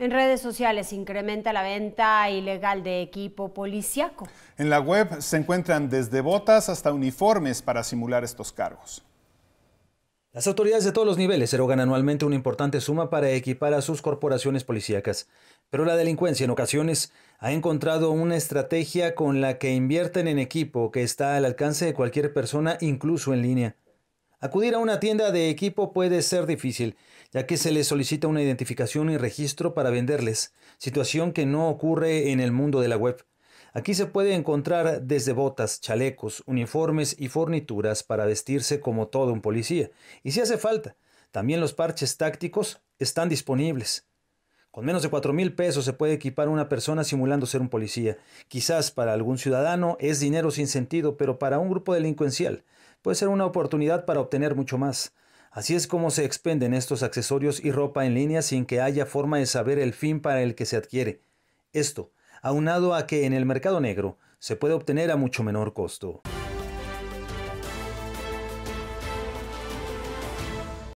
En redes sociales incrementa la venta ilegal de equipo policiaco. En la web se encuentran desde botas hasta uniformes para simular estos cargos. Las autoridades de todos los niveles erogan anualmente una importante suma para equipar a sus corporaciones policíacas, pero la delincuencia en ocasiones ha encontrado una estrategia con la que invierten en equipo que está al alcance de cualquier persona, incluso en línea. Acudir a una tienda de equipo puede ser difícil, ya que se les solicita una identificación y registro para venderles, situación que no ocurre en el mundo de la web. Aquí se puede encontrar desde botas, chalecos, uniformes y fornituras para vestirse como todo un policía, y si hace falta, también los parches tácticos están disponibles. Con menos de 4 mil pesos se puede equipar una persona simulando ser un policía. Quizás para algún ciudadano es dinero sin sentido, pero para un grupo delincuencial puede ser una oportunidad para obtener mucho más. Así es como se expenden estos accesorios y ropa en línea sin que haya forma de saber el fin para el que se adquiere. Esto, aunado a que en el mercado negro se puede obtener a mucho menor costo.